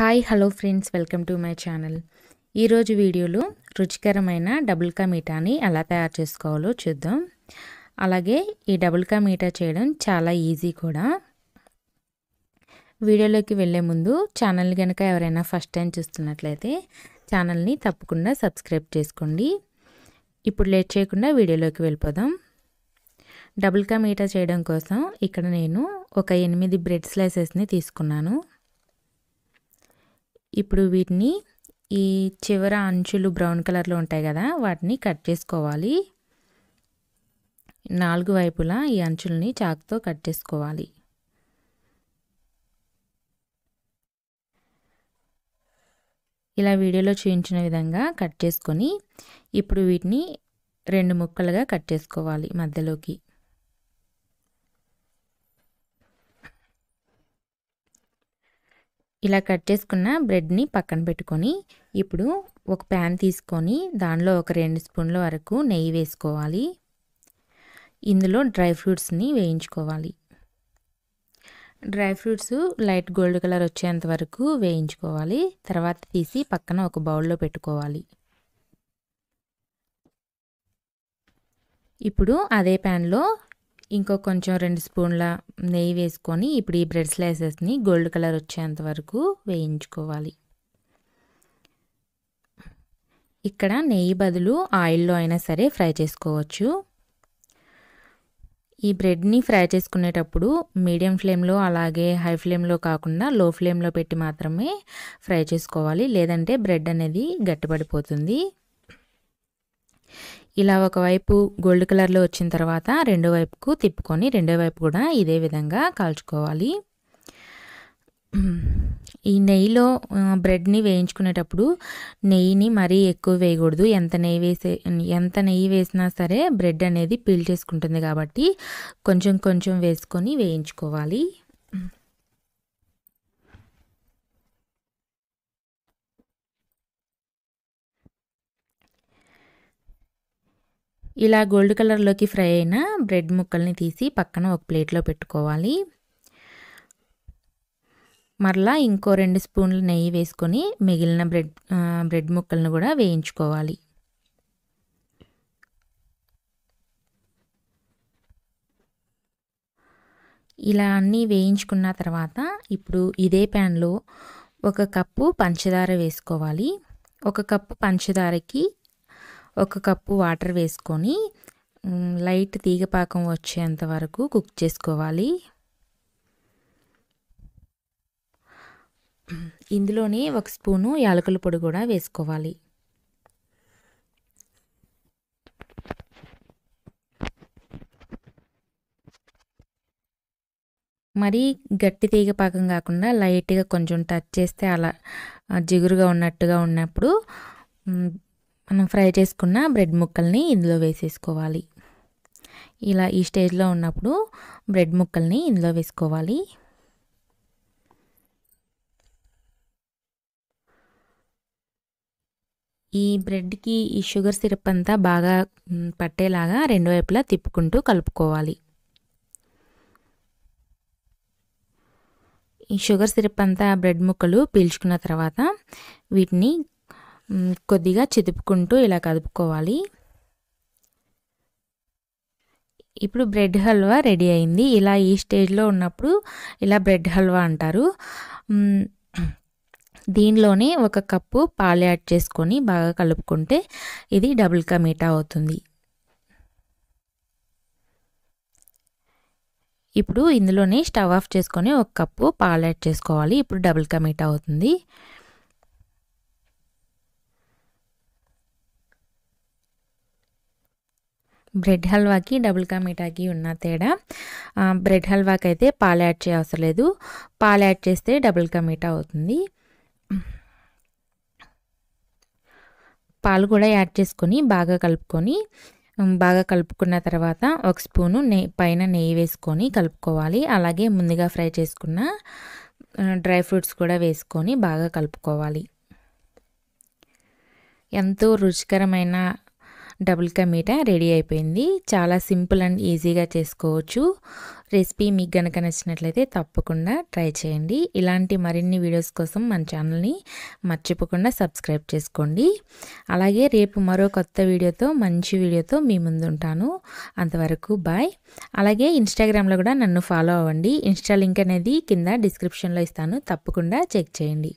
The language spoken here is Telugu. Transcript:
hi hello friends welcome to my channel ఈరోజు వీడియోలో రుచికరమైన డబుల్ కా మీఠాని ఎలా తయారు చేసుకోవాలో చూద్దాం అలాగే ఈ డబుల్ కా మీఠా చేయడం చాలా ఈజీ కూడా వీడియోలోకి వెళ్ళే ముందు ఛానల్ కనుక ఎవరైనా ఫస్ట్ టైం చూస్తున్నట్లయితే ఛానల్ని తప్పకుండా సబ్స్క్రైబ్ చేసుకోండి ఇప్పుడు లేట్ చేయకుండా వీడియోలోకి వెళ్ళిపోదాం డబుల్ కా మీఠా చేయడం కోసం ఇక్కడ నేను ఒక ఎనిమిది బ్రెడ్ స్లైసెస్ని తీసుకున్నాను ఇప్పుడు వీటిని ఈ చివర అంచులు బ్రౌన్ కలర్లో ఉంటాయి కదా వాటిని కట్ చేసుకోవాలి నాలుగు వైపులా ఈ అంచుల్ని చాకుతో కట్ చేసుకోవాలి ఇలా వీడియోలో చూపించిన విధంగా కట్ చేసుకొని ఇప్పుడు వీటిని రెండు ముక్కలుగా కట్ చేసుకోవాలి మధ్యలోకి ఇలా కట్ చేసుకున్న బ్రెడ్ని పక్కన పెట్టుకొని ఇప్పుడు ఒక ప్యాన్ తీసుకొని దానిలో ఒక రెండు స్పూన్ల వరకు నెయ్యి వేసుకోవాలి ఇందులో డ్రై ఫ్రూట్స్ని వేయించుకోవాలి dry fruits light gold colour వచ్చేంత వరకు వేయించుకోవాలి తర్వాత తీసి పక్కన ఒక బౌల్లో పెట్టుకోవాలి ఇప్పుడు అదే ప్యాన్లో ఇంకో కొంచెం రెండు స్పూన్ల నెయ్యి వేసుకొని ఇప్పుడు ఈ బ్రెడ్ స్లైసెస్ని గోల్డ్ కలర్ వచ్చేంత వరకు వేయించుకోవాలి ఇక్కడ నెయ్యి బదులు ఆయిల్లో అయినా సరే ఫ్రై చేసుకోవచ్చు ఈ బ్రెడ్ని ఫ్రై చేసుకునేటప్పుడు మీడియం ఫ్లేమ్లో అలాగే హై ఫ్లేమ్లో కాకుండా లో ఫ్లేమ్లో పెట్టి మాత్రమే ఫ్రై చేసుకోవాలి లేదంటే బ్రెడ్ అనేది గట్టిపడిపోతుంది ఇలా ఒకవైపు గోల్డ్ కలర్లో వచ్చిన తర్వాత రెండో వైపుకు తిప్పుకొని రెండో వైపు కూడా ఇదే విధంగా కాల్చుకోవాలి ఈ నెయ్యిలో బ్రెడ్ని వేయించుకునేటప్పుడు నెయ్యిని మరీ ఎక్కువ వేయకూడదు ఎంత నెయ్యి వేసే ఎంత నెయ్యి వేసినా సరే బ్రెడ్ అనేది పీల్ చేసుకుంటుంది కాబట్టి కొంచెం కొంచెం వేసుకొని వేయించుకోవాలి ఇలా గోల్డ్ కలర్లోకి ఫ్రై అయిన బ్రెడ్ ముక్కల్ని తీసి పక్కన ఒక ప్లేట్లో పెట్టుకోవాలి మరలా ఇంకో రెండు స్పూన్లు నెయ్యి వేసుకొని మిగిలిన బ్రెడ్ బ్రెడ్ ముక్కలను కూడా వేయించుకోవాలి ఇలా అన్నీ వేయించుకున్న తర్వాత ఇప్పుడు ఇదే ప్యాన్లో ఒక కప్పు పంచదార వేసుకోవాలి ఒక కప్పు పంచదారకి ఒక కప్పు వాటర్ వేసుకొని లైట్ తీగపాకం వచ్చేంత వరకు కుక్ చేసుకోవాలి ఇందులోనే ఒక స్పూను యాలకుల పొడి కూడా వేసుకోవాలి మరీ గట్టి తీగ పాకం కాకుండా లైట్గా కొంచెం టచ్ చేస్తే అలా జిగురుగా ఉన్నట్టుగా ఉన్నప్పుడు మనం ఫ్రై చేసుకున్న బ్రెడ్ ముక్కల్ని ఇందులో వేసేసుకోవాలి ఇలా ఈ స్టేజ్లో ఉన్నప్పుడు బ్రెడ్ ముక్కల్ని ఇందులో వేసుకోవాలి ఈ బ్రెడ్కి ఈ షుగర్ సిరప్ అంతా బాగా పట్టేలాగా రెండు వైపులా తిప్పుకుంటూ కలుపుకోవాలి ఈ షుగర్ సిరప్ అంతా బ్రెడ్ ముక్కలు పీల్చుకున్న తర్వాత వీటిని కొద్దిగా చితుపుకుంటూ ఇలా కదుపుకోవాలి ఇప్పుడు బ్రెడ్ హల్వా రెడీ అయింది ఇలా ఈ స్టేజ్లో ఉన్నప్పుడు ఇలా బ్రెడ్ హల్వా అంటారు దీనిలోనే ఒక కప్పు పాలు యాడ్ చేసుకొని బాగా కలుపుకుంటే ఇది డబుల్ కమీటా అవుతుంది ఇప్పుడు ఇందులోనే స్టవ్ ఆఫ్ చేసుకొని ఒక కప్పు పాలు యాడ్ చేసుకోవాలి ఇప్పుడు డబుల్ కమీటా అవుతుంది బ్రెడ్ హల్వాకి డబుల్ కా మిఠాకి ఉన్న తేడా బ్రెడ్ హల్వాకి అయితే పాలు యాడ్ చేయ అవసరం లేదు పాలు యాడ్ చేస్తే డబుల్ కా మిఠా అవుతుంది పాలు కూడా యాడ్ చేసుకొని బాగా కలుపుకొని బాగా కలుపుకున్న తర్వాత ఒక స్పూను నెయ్యి పైన నెయ్యి వేసుకొని కలుపుకోవాలి అలాగే ముందుగా ఫ్రై చేసుకున్న డ్రై ఫ్రూట్స్ కూడా వేసుకొని బాగా కలుపుకోవాలి ఎంతో రుచికరమైన డబుల్ కా మీట రెడీ అయిపోయింది చాలా సింపుల్ అండ్ ఈజీగా చేసుకోవచ్చు రెసిపీ మీకు గనక నచ్చినట్లయితే తప్పకుండా ట్రై చేయండి ఇలాంటి మరిన్ని వీడియోస్ కోసం మన ఛానల్ని మర్చిపోకుండా సబ్స్క్రైబ్ చేసుకోండి అలాగే రేపు మరో కొత్త వీడియోతో మంచి వీడియోతో మీ ముందుంటాను అంతవరకు బాయ్ అలాగే ఇన్స్టాగ్రామ్లో కూడా నన్ను ఫాలో అవ్వండి ఇన్స్టా లింక్ అనేది కింద డిస్క్రిప్షన్లో ఇస్తాను తప్పకుండా చెక్ చేయండి